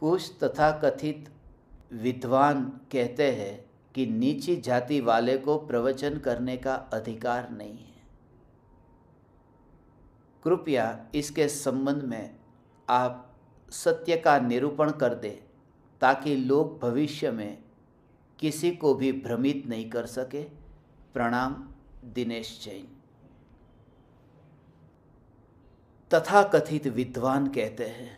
कुछ तथा कथित विद्वान कहते हैं कि नीची जाति वाले को प्रवचन करने का अधिकार नहीं है कृपया इसके संबंध में आप सत्य का निरूपण कर दें ताकि लोग भविष्य में किसी को भी भ्रमित नहीं कर सके प्रणाम दिनेश जैन तथा कथित विद्वान कहते हैं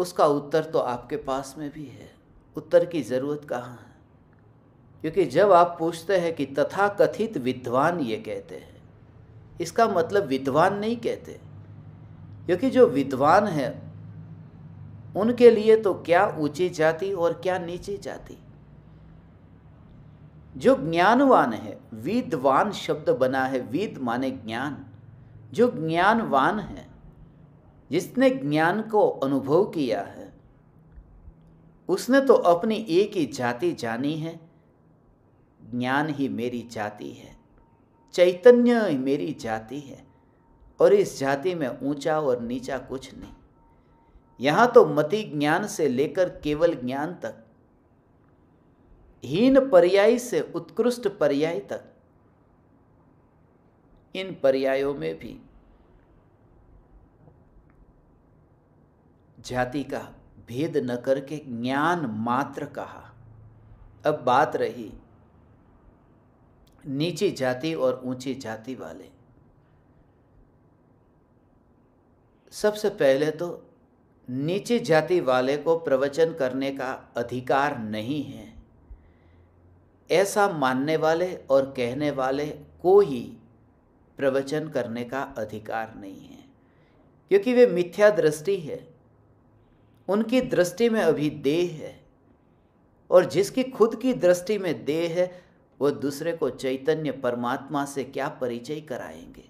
उसका उत्तर तो आपके पास में भी है उत्तर की ज़रूरत कहाँ है क्योंकि जब आप पूछते हैं कि तथा कथित विद्वान ये कहते हैं इसका मतलब विद्वान नहीं कहते क्योंकि जो विद्वान है उनके लिए तो क्या ऊंची जाति और क्या नीची जाति जो ज्ञानवान है विद्वान शब्द बना है विद माने ज्ञान जो ज्ञानवान है जिसने ज्ञान को अनुभव किया है उसने तो अपनी एक ही जाति जानी है ज्ञान ही मेरी जाति है चैतन्य ही मेरी जाति है और इस जाति में ऊंचा और नीचा कुछ नहीं यहाँ तो मति ज्ञान से लेकर केवल ज्ञान तक हीन पर्याय से उत्कृष्ट पर्याय तक इन पर्यायों में भी जाति का भेद न करके ज्ञान मात्र कहा अब बात रही नीची जाति और ऊंची जाति वाले सबसे पहले तो नीची जाति वाले को प्रवचन करने का अधिकार नहीं है ऐसा मानने वाले और कहने वाले को ही प्रवचन करने का अधिकार नहीं है क्योंकि वे मिथ्या दृष्टि है उनकी दृष्टि में अभी देह है और जिसकी खुद की दृष्टि में देह है वो दूसरे को चैतन्य परमात्मा से क्या परिचय कराएंगे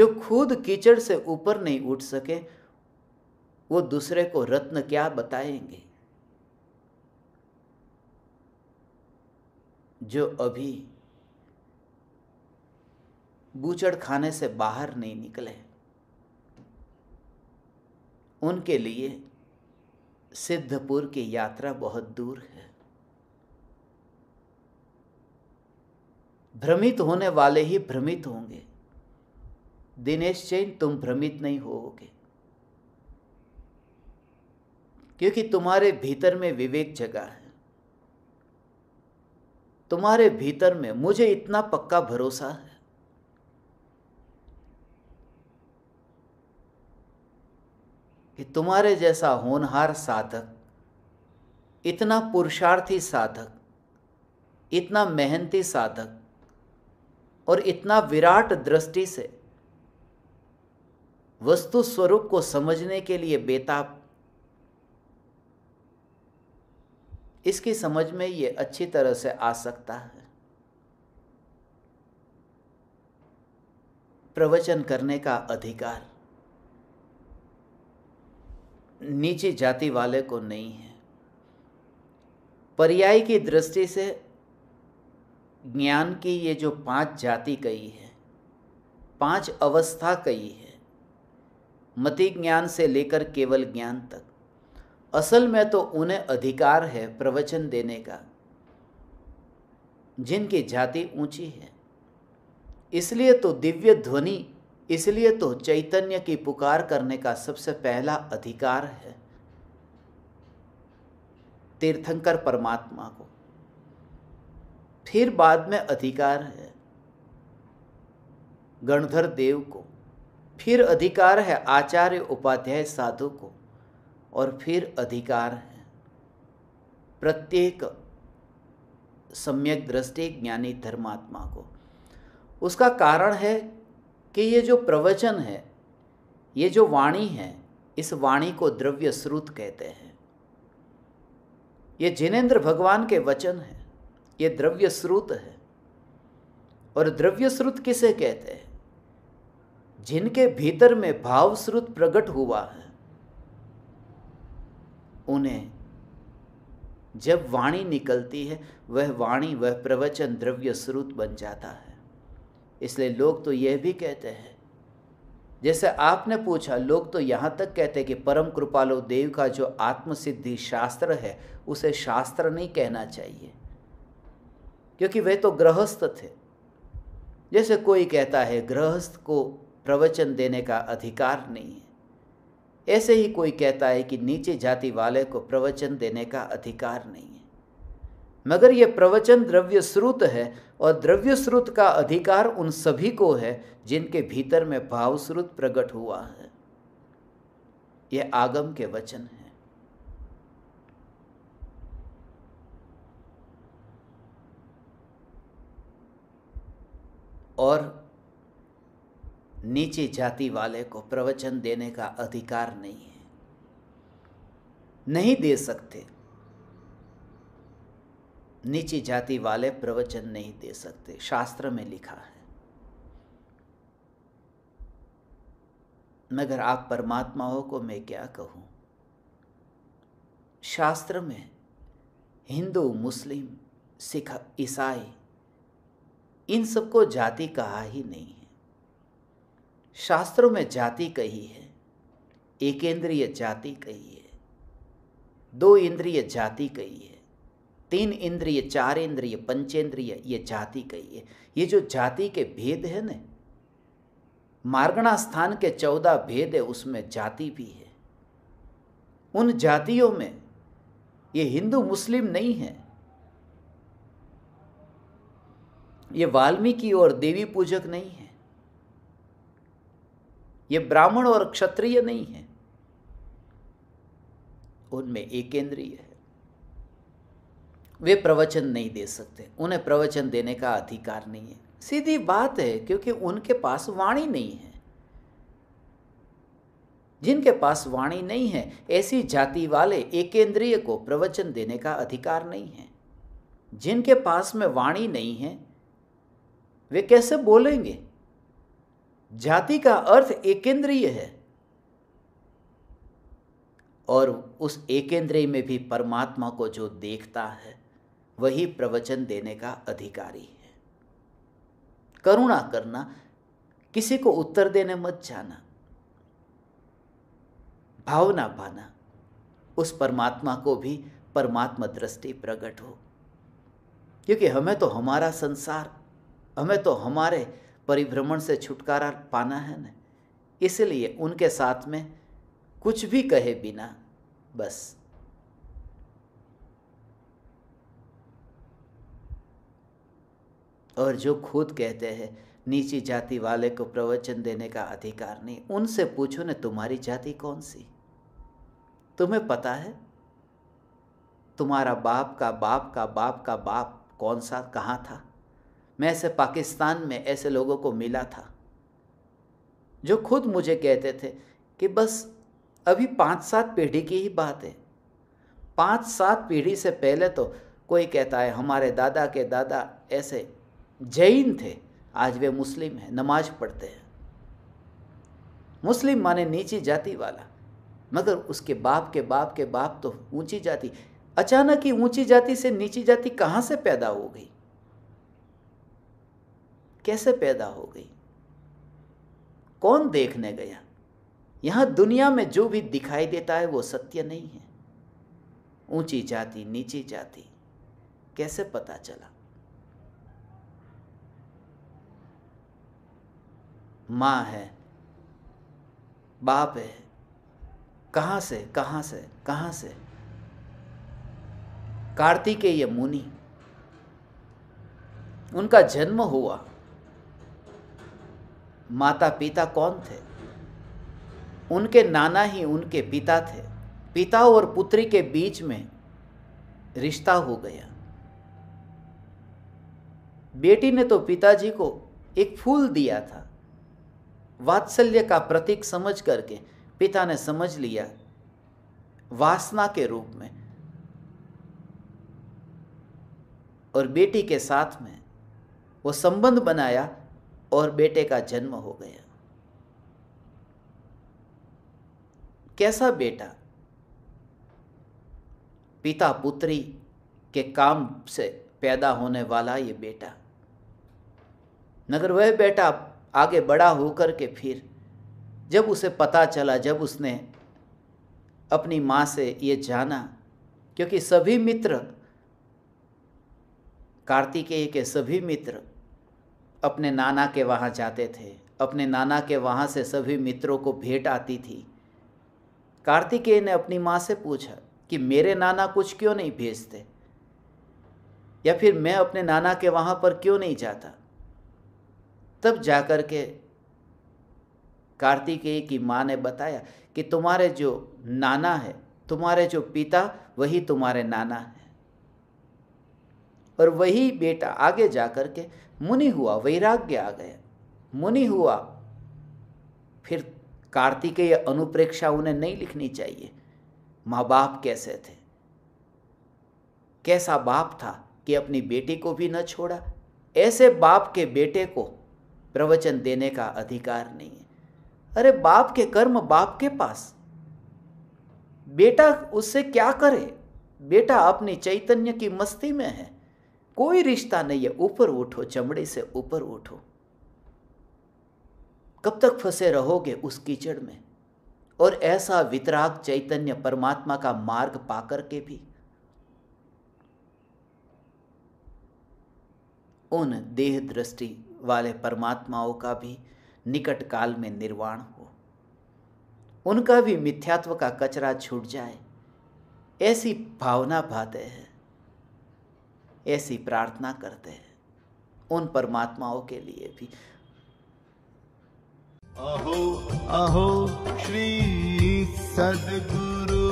जो खुद कीचड़ से ऊपर नहीं उठ सके वो दूसरे को रत्न क्या बताएंगे जो अभी बूचड़ खाने से बाहर नहीं निकले उनके लिए सिद्धपुर की यात्रा बहुत दूर है भ्रमित होने वाले ही भ्रमित होंगे दिनेश जैन तुम भ्रमित नहीं होोगे क्योंकि तुम्हारे भीतर में विवेक जगा है तुम्हारे भीतर में मुझे इतना पक्का भरोसा है कि तुम्हारे जैसा होनहार साधक इतना पुरुषार्थी साधक इतना मेहनती साधक और इतना विराट दृष्टि से वस्तु स्वरूप को समझने के लिए बेताब इसकी समझ में ये अच्छी तरह से आ सकता है प्रवचन करने का अधिकार नीची जाति वाले को नहीं है पर्याय की दृष्टि से ज्ञान की ये जो पांच जाति कही है पांच अवस्था कही है मति ज्ञान से लेकर केवल ज्ञान तक असल में तो उन्हें अधिकार है प्रवचन देने का जिनकी जाति ऊंची है इसलिए तो दिव्य ध्वनि इसलिए तो चैतन्य की पुकार करने का सबसे पहला अधिकार है तीर्थंकर परमात्मा को फिर बाद में अधिकार है गणधर देव को फिर अधिकार है आचार्य उपाध्याय साधु को और फिर अधिकार है प्रत्येक सम्यक दृष्टि ज्ञानी धर्मात्मा को उसका कारण है कि ये जो प्रवचन है ये जो वाणी है इस वाणी को द्रव्य श्रुत कहते हैं ये जिनेन्द्र भगवान के वचन है ये द्रव्य श्रुत है और द्रव्य श्रुत किसे कहते हैं जिनके भीतर में भाव श्रुत प्रकट हुआ है उन्हें जब वाणी निकलती है वह वाणी वह प्रवचन द्रव्य श्रुत बन जाता है इसलिए लोग तो यह भी कहते हैं जैसे आपने पूछा लोग तो यहाँ तक कहते हैं कि परम कृपालु देव का जो आत्मसिद्धि शास्त्र है उसे शास्त्र नहीं कहना चाहिए क्योंकि वे तो गृहस्थ थे जैसे कोई कहता है गृहस्थ को प्रवचन देने का अधिकार नहीं है ऐसे ही कोई कहता है कि नीचे जाति वाले को प्रवचन देने का अधिकार नहीं है मगर यह प्रवचन द्रव्य श्रुत है और द्रव्य श्रुत का अधिकार उन सभी को है जिनके भीतर में भाव श्रुत प्रकट हुआ है यह आगम के वचन है और नीचे जाति वाले को प्रवचन देने का अधिकार नहीं है नहीं दे सकते नीची जाति वाले प्रवचन नहीं दे सकते शास्त्र में लिखा है मगर आप परमात्मा हो को मैं क्या कहूं शास्त्र में हिंदू मुस्लिम सिख ईसाई इन सबको जाति कहा ही नहीं है शास्त्रों में जाति कही है एकेंद्रीय जाति कही है दो इंद्रिय जाति कही है तीन इंद्रिय चार इंद्रिय पंचेंद्रिय ये जाति कही है ये जो जाति के भेद है न मार्गणा स्थान के चौदह भेद है उसमें जाति भी है उन जातियों में ये हिंदू मुस्लिम नहीं है ये वाल्मीकि और देवी पूजक नहीं है ये ब्राह्मण और क्षत्रिय नहीं है उनमें एकेंद्रीय है वे प्रवचन नहीं दे सकते उन्हें प्रवचन देने का अधिकार नहीं है सीधी बात है क्योंकि उनके पास वाणी नहीं है जिनके पास वाणी नहीं है ऐसी जाति वाले एकेंद्रीय को प्रवचन देने का अधिकार नहीं है जिनके पास में वाणी नहीं है वे कैसे बोलेंगे जाति का अर्थ एकेंद्रीय है और उस एकेंद्रीय में भी परमात्मा को जो देखता है वही प्रवचन देने का अधिकारी है करुणा करना किसी को उत्तर देने मत जाना भावना पाना उस परमात्मा को भी परमात्मा दृष्टि प्रकट हो क्योंकि हमें तो हमारा संसार हमें तो हमारे परिभ्रमण से छुटकारा पाना है ना इसलिए उनके साथ में कुछ भी कहे बिना बस और जो खुद कहते हैं नीची जाति वाले को प्रवचन देने का अधिकार नहीं उनसे पूछो न तुम्हारी जाति कौन सी तुम्हें पता है तुम्हारा बाप का बाप का बाप का बाप कौन सा कहाँ था मैं ऐसे पाकिस्तान में ऐसे लोगों को मिला था जो खुद मुझे कहते थे कि बस अभी पाँच सात पीढ़ी की ही बात है पाँच सात पीढ़ी से पहले तो कोई कहता है हमारे दादा के दादा ऐसे जैन थे आज वे मुस्लिम हैं नमाज पढ़ते हैं मुस्लिम माने नीची जाति वाला मगर उसके बाप के बाप के बाप तो ऊंची जाति अचानक ही ऊंची जाति से नीची जाति कहाँ से पैदा हो गई कैसे पैदा हो गई कौन देखने गया यहाँ दुनिया में जो भी दिखाई देता है वो सत्य नहीं है ऊंची जाति नीची जाति कैसे पता चला माँ है बाप है कहाँ से कहाँ से कहाँ से कार्तिकेय मुनि उनका जन्म हुआ माता पिता कौन थे उनके नाना ही उनके पिता थे पिता और पुत्री के बीच में रिश्ता हो गया बेटी ने तो पिताजी को एक फूल दिया था वात्सल्य का प्रतीक समझ करके पिता ने समझ लिया वासना के रूप में और बेटी के साथ में वो संबंध बनाया और बेटे का जन्म हो गया कैसा बेटा पिता पुत्री के काम से पैदा होने वाला ये बेटा मगर वह बेटा आगे बड़ा होकर के फिर जब उसे पता चला जब उसने अपनी माँ से ये जाना क्योंकि सभी मित्र कार्तिकेय के सभी मित्र अपने नाना के वहाँ जाते थे अपने नाना के वहाँ से सभी मित्रों को भेंट आती थी कार्तिकेय ने अपनी माँ से पूछा कि मेरे नाना कुछ क्यों नहीं भेजते या फिर मैं अपने नाना के वहाँ पर क्यों नहीं जाता तब जाकर के कार्तिकेय की माँ ने बताया कि तुम्हारे जो नाना है तुम्हारे जो पिता वही तुम्हारे नाना है और वही बेटा आगे जाकर के मुनि हुआ वैराग्य आ गया मुनि हुआ फिर कार्तिकेय अनुप्रेक्षा उन्हें नहीं लिखनी चाहिए माँ बाप कैसे थे कैसा बाप था कि अपनी बेटी को भी न छोड़ा ऐसे बाप के बेटे को प्रवचन देने का अधिकार नहीं है अरे बाप के कर्म बाप के पास बेटा उससे क्या करे बेटा अपनी चैतन्य की मस्ती में है कोई रिश्ता नहीं है ऊपर उठो चमड़े से ऊपर उठो कब तक फंसे रहोगे उस कीचड़ में और ऐसा वितराग चैतन्य परमात्मा का मार्ग पाकर के भी उन देह दृष्टि वाले परमात्माओं का भी निकट काल में निर्वाण हो उनका भी मिथ्यात्व का कचरा छूट जाए ऐसी भावना भाते हैं ऐसी प्रार्थना करते हैं उन परमात्माओं के लिए भी अहो अहो श्री सदगुरु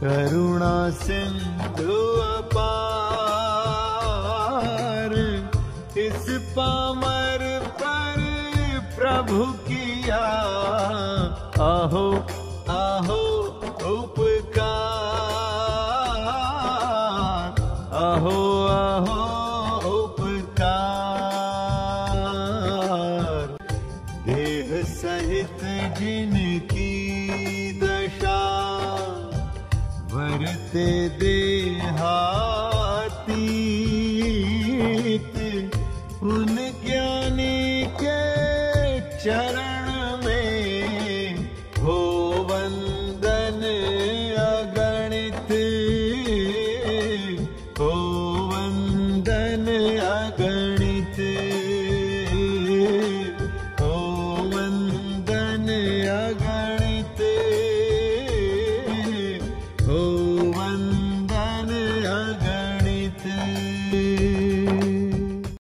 करुणा सिंधु अपार पामर पर प्रभु किया आहो आहो उपकार आहो आहो